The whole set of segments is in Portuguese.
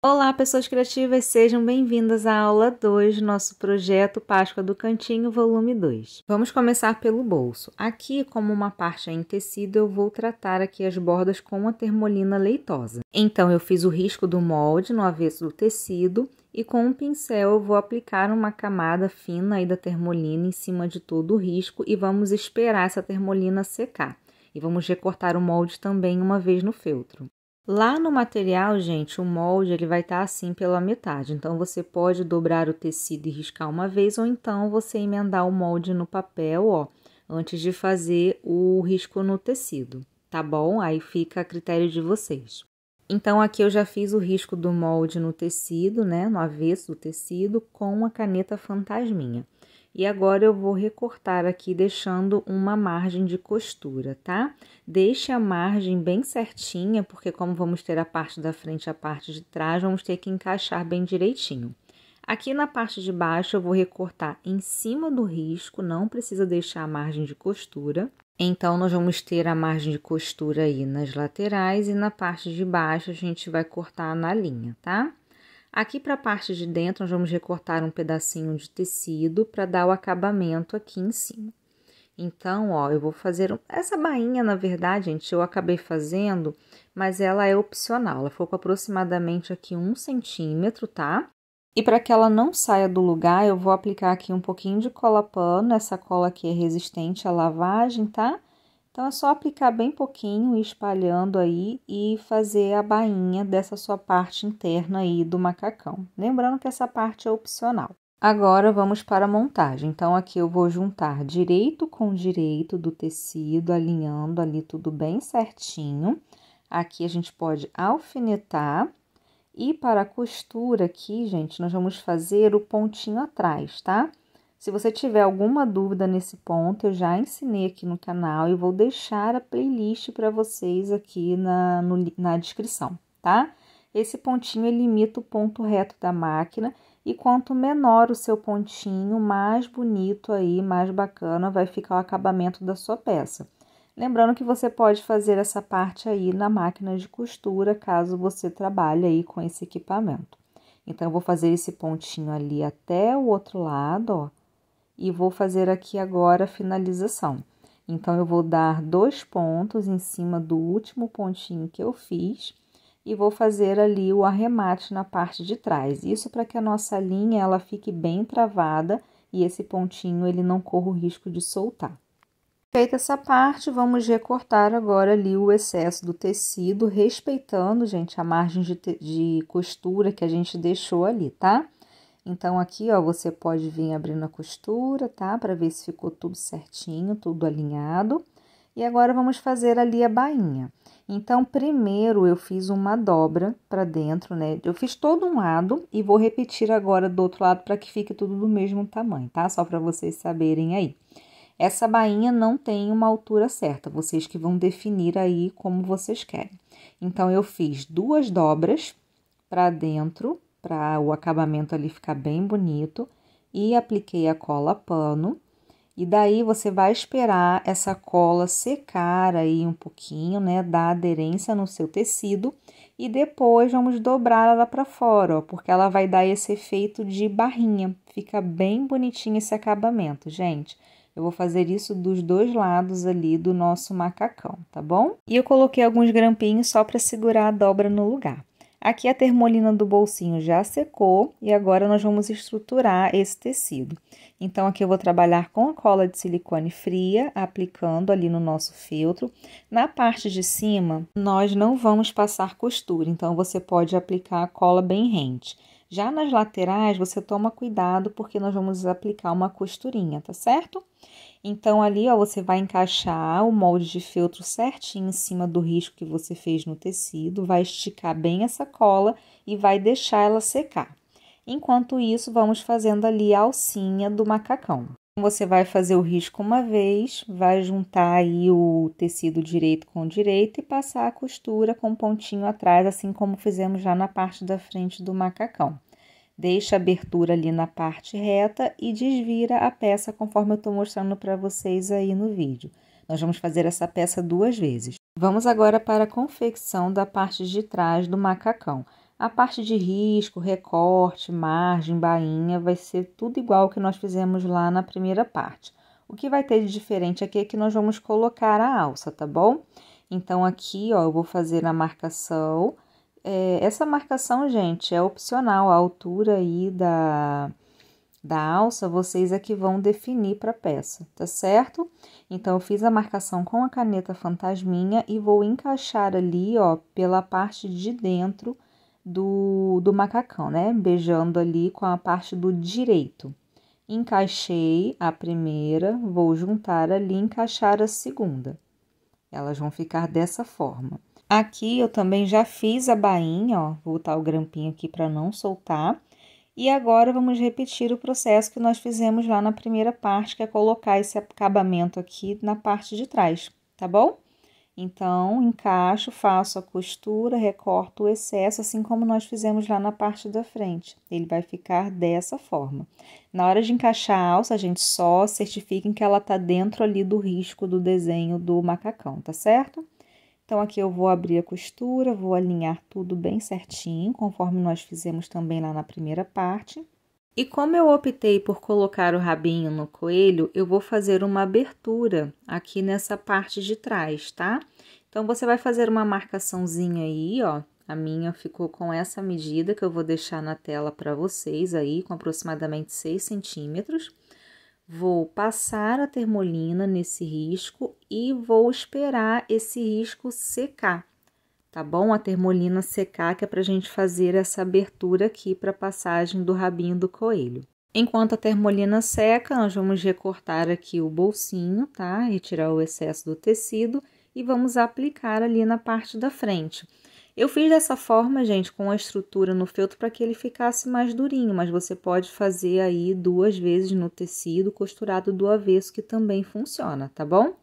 Olá, pessoas criativas, sejam bem-vindas à aula 2 do nosso projeto Páscoa do Cantinho, volume 2. Vamos começar pelo bolso. Aqui, como uma parte é em tecido, eu vou tratar aqui as bordas com a termolina leitosa. Então, eu fiz o risco do molde no avesso do tecido e com um pincel eu vou aplicar uma camada fina aí da termolina em cima de todo o risco e vamos esperar essa termolina secar. E vamos recortar o molde também uma vez no feltro. Lá no material, gente, o molde ele vai estar tá assim pela metade. Então, você pode dobrar o tecido e riscar uma vez, ou então você emendar o molde no papel, ó, antes de fazer o risco no tecido, tá bom? Aí fica a critério de vocês. Então, aqui eu já fiz o risco do molde no tecido, né, no avesso do tecido, com a caneta fantasminha. E agora eu vou recortar aqui deixando uma margem de costura, tá? Deixe a margem bem certinha, porque como vamos ter a parte da frente e a parte de trás, vamos ter que encaixar bem direitinho. Aqui na parte de baixo eu vou recortar em cima do risco, não precisa deixar a margem de costura. Então, nós vamos ter a margem de costura aí nas laterais e na parte de baixo a gente vai cortar na linha, tá? Aqui para a parte de dentro, nós vamos recortar um pedacinho de tecido para dar o acabamento aqui em cima. Então, ó, eu vou fazer um... essa bainha, na verdade, gente, eu acabei fazendo, mas ela é opcional. Ela ficou com aproximadamente aqui um centímetro, tá? E para que ela não saia do lugar, eu vou aplicar aqui um pouquinho de cola pano. Essa cola aqui é resistente à lavagem, tá? Então é só aplicar bem pouquinho, espalhando aí e fazer a bainha dessa sua parte interna aí do macacão. Lembrando que essa parte é opcional. Agora vamos para a montagem. Então aqui eu vou juntar direito com direito do tecido, alinhando ali tudo bem certinho. Aqui a gente pode alfinetar e para a costura aqui, gente, nós vamos fazer o pontinho atrás, tá? Tá? Se você tiver alguma dúvida nesse ponto, eu já ensinei aqui no canal e vou deixar a playlist para vocês aqui na, no, na descrição, tá? Esse pontinho ele imita o ponto reto da máquina e quanto menor o seu pontinho, mais bonito aí, mais bacana vai ficar o acabamento da sua peça. Lembrando que você pode fazer essa parte aí na máquina de costura, caso você trabalhe aí com esse equipamento. Então, eu vou fazer esse pontinho ali até o outro lado, ó e vou fazer aqui agora a finalização. Então, eu vou dar dois pontos em cima do último pontinho que eu fiz e vou fazer ali o arremate na parte de trás. Isso para que a nossa linha ela fique bem travada e esse pontinho ele não corra o risco de soltar. Feita essa parte, vamos recortar agora ali o excesso do tecido, respeitando, gente, a margem de, de costura que a gente deixou ali, tá? Então, aqui, ó, você pode vir abrindo a costura, tá? Para ver se ficou tudo certinho, tudo alinhado. E agora, vamos fazer ali a bainha. Então, primeiro eu fiz uma dobra para dentro, né? Eu fiz todo um lado e vou repetir agora do outro lado para que fique tudo do mesmo tamanho, tá? Só para vocês saberem aí. Essa bainha não tem uma altura certa, vocês que vão definir aí como vocês querem. Então, eu fiz duas dobras para dentro para o acabamento ali ficar bem bonito e apliquei a cola pano. E daí você vai esperar essa cola secar aí um pouquinho, né, dar aderência no seu tecido e depois vamos dobrar ela para fora, ó, porque ela vai dar esse efeito de barrinha. Fica bem bonitinho esse acabamento, gente. Eu vou fazer isso dos dois lados ali do nosso macacão, tá bom? E eu coloquei alguns grampinhos só para segurar a dobra no lugar. Aqui a termolina do bolsinho já secou e agora nós vamos estruturar esse tecido. Então, aqui eu vou trabalhar com a cola de silicone fria, aplicando ali no nosso feltro. Na parte de cima, nós não vamos passar costura, então você pode aplicar a cola bem rente. Já nas laterais, você toma cuidado porque nós vamos aplicar uma costurinha, tá certo? Então, ali ó, você vai encaixar o molde de feltro certinho em cima do risco que você fez no tecido, vai esticar bem essa cola e vai deixar ela secar. Enquanto isso, vamos fazendo ali a alcinha do macacão. Você vai fazer o risco uma vez, vai juntar aí o tecido direito com direito e passar a costura com um pontinho atrás, assim como fizemos já na parte da frente do macacão. Deixa a abertura ali na parte reta e desvira a peça conforme eu estou mostrando para vocês aí no vídeo. Nós vamos fazer essa peça duas vezes. Vamos agora para a confecção da parte de trás do macacão. A parte de risco, recorte, margem, bainha vai ser tudo igual que nós fizemos lá na primeira parte. O que vai ter de diferente aqui é que nós vamos colocar a alça, tá bom? Então, aqui, ó, eu vou fazer a marcação é, essa marcação, gente, é opcional. A altura aí da, da alça, vocês é que vão definir para a peça, tá certo? Então, eu fiz a marcação com a caneta fantasminha e vou encaixar ali, ó, pela parte de dentro do, do macacão, né? Beijando ali com a parte do direito. Encaixei a primeira, vou juntar ali encaixar a segunda. Elas vão ficar dessa forma. Aqui eu também já fiz a bainha, ó, vou botar o grampinho aqui para não soltar. E agora vamos repetir o processo que nós fizemos lá na primeira parte, que é colocar esse acabamento aqui na parte de trás, tá bom? Então, encaixo, faço a costura, recorto o excesso, assim como nós fizemos lá na parte da frente. Ele vai ficar dessa forma. Na hora de encaixar a alça, a gente só certifica que ela tá dentro ali do risco do desenho do macacão, tá certo? Então, aqui eu vou abrir a costura, vou alinhar tudo bem certinho, conforme nós fizemos também lá na primeira parte. E como eu optei por colocar o rabinho no coelho, eu vou fazer uma abertura aqui nessa parte de trás, tá? Então, você vai fazer uma marcaçãozinha aí, ó. A minha ficou com essa medida que eu vou deixar na tela para vocês aí, com aproximadamente 6 centímetros. Vou passar a termolina nesse risco e vou esperar esse risco secar, tá bom? A termolina secar, que é para a gente fazer essa abertura aqui para a passagem do rabinho do coelho. Enquanto a termolina seca, nós vamos recortar aqui o bolsinho, tá? Retirar o excesso do tecido e vamos aplicar ali na parte da frente. Eu fiz dessa forma, gente, com a estrutura no feltro para que ele ficasse mais durinho, mas você pode fazer aí duas vezes no tecido costurado do avesso, que também funciona, tá bom?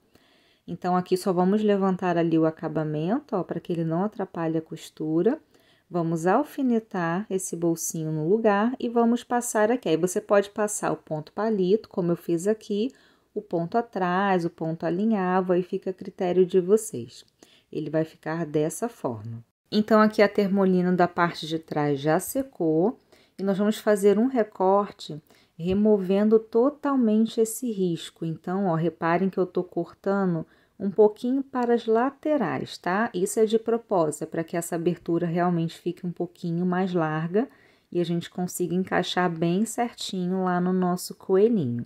Então, aqui só vamos levantar ali o acabamento, ó, para que ele não atrapalhe a costura. Vamos alfinetar esse bolsinho no lugar e vamos passar aqui. Aí você pode passar o ponto palito, como eu fiz aqui, o ponto atrás, o ponto alinhavo, aí fica a critério de vocês. Ele vai ficar dessa forma. Então, aqui a termolina da parte de trás já secou e nós vamos fazer um recorte removendo totalmente esse risco. Então, ó, reparem que eu tô cortando um pouquinho para as laterais, tá? Isso é de propósito, é para que essa abertura realmente fique um pouquinho mais larga e a gente consiga encaixar bem certinho lá no nosso coelhinho.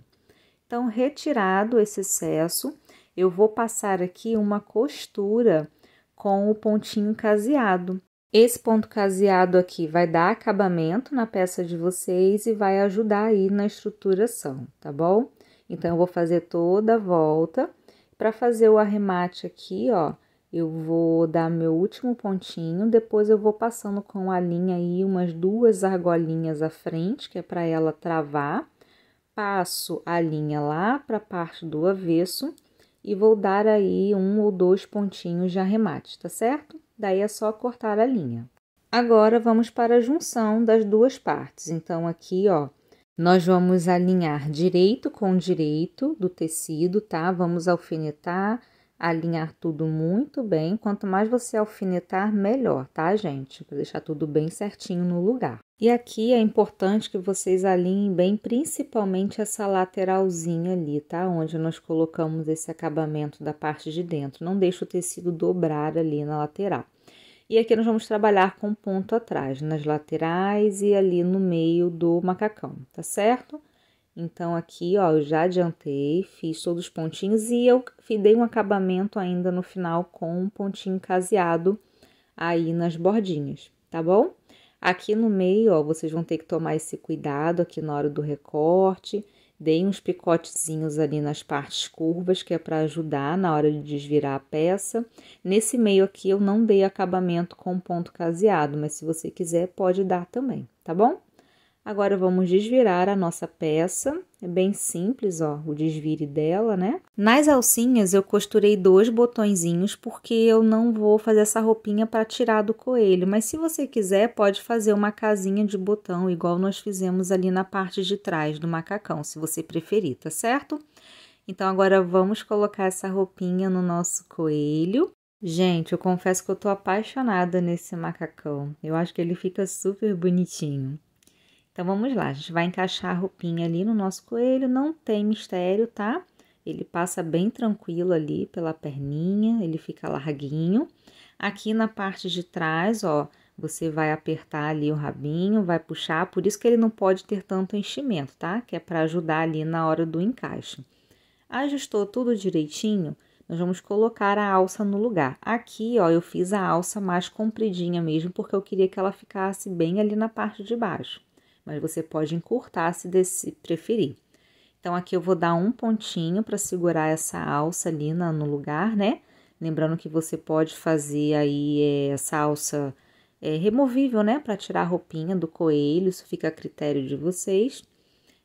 Então, retirado esse excesso, eu vou passar aqui uma costura com o pontinho caseado. Esse ponto caseado aqui vai dar acabamento na peça de vocês e vai ajudar aí na estruturação, tá bom? Então, eu vou fazer toda a volta. Para fazer o arremate aqui, ó, eu vou dar meu último pontinho, depois eu vou passando com a linha aí umas duas argolinhas à frente, que é para ela travar. Passo a linha lá para a parte do avesso e vou dar aí um ou dois pontinhos de arremate, tá certo? Daí é só cortar a linha. Agora vamos para a junção das duas partes. Então aqui, ó, nós vamos alinhar direito com direito do tecido, tá? Vamos alfinetar, alinhar tudo muito bem. Quanto mais você alfinetar, melhor, tá, gente? Para deixar tudo bem certinho no lugar. E aqui é importante que vocês alinhem bem, principalmente essa lateralzinha ali, tá? Onde nós colocamos esse acabamento da parte de dentro. Não deixe o tecido dobrar ali na lateral. E aqui nós vamos trabalhar com ponto atrás, nas laterais e ali no meio do macacão, tá certo? Então, aqui, ó, eu já adiantei, fiz todos os pontinhos e eu dei um acabamento ainda no final com um pontinho caseado aí nas bordinhas, tá bom? Aqui no meio, ó, vocês vão ter que tomar esse cuidado aqui na hora do recorte. Dei uns picotezinhos ali nas partes curvas, que é para ajudar na hora de desvirar a peça. Nesse meio aqui eu não dei acabamento com ponto caseado, mas se você quiser pode dar também, tá bom? Agora vamos desvirar a nossa peça, é bem simples, ó, o desvire dela, né? Nas alcinhas eu costurei dois botõezinhos porque eu não vou fazer essa roupinha para tirar do coelho, mas se você quiser pode fazer uma casinha de botão igual nós fizemos ali na parte de trás do macacão, se você preferir, tá certo? Então agora vamos colocar essa roupinha no nosso coelho. Gente, eu confesso que eu tô apaixonada nesse macacão. Eu acho que ele fica super bonitinho. Então vamos lá, a gente vai encaixar a roupinha ali no nosso coelho, não tem mistério, tá? Ele passa bem tranquilo ali pela perninha, ele fica larguinho. Aqui na parte de trás, ó, você vai apertar ali o rabinho, vai puxar, por isso que ele não pode ter tanto enchimento, tá? Que é para ajudar ali na hora do encaixe. Ajustou tudo direitinho, nós vamos colocar a alça no lugar. Aqui, ó, eu fiz a alça mais compridinha mesmo, porque eu queria que ela ficasse bem ali na parte de baixo mas você pode encurtar se desse, preferir. Então, aqui eu vou dar um pontinho para segurar essa alça ali na, no lugar, né? Lembrando que você pode fazer aí é, essa alça é, removível, né? Para tirar a roupinha do coelho, isso fica a critério de vocês.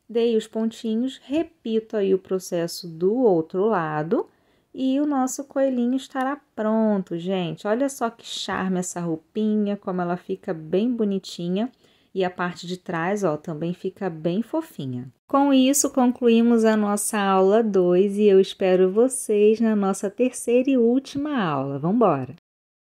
Dei os pontinhos, repito aí o processo do outro lado e o nosso coelhinho estará pronto, gente. Olha só que charme essa roupinha, como ela fica bem bonitinha e a parte de trás, ó, também fica bem fofinha. Com isso, concluímos a nossa aula 2 e eu espero vocês na nossa terceira e última aula. Vamos embora!